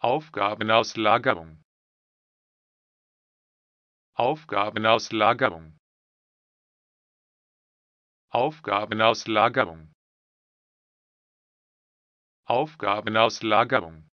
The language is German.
Aufgabenauslagerung Aufgabenauslagerung Aufgabenauslagerung Aufgabenauslagerung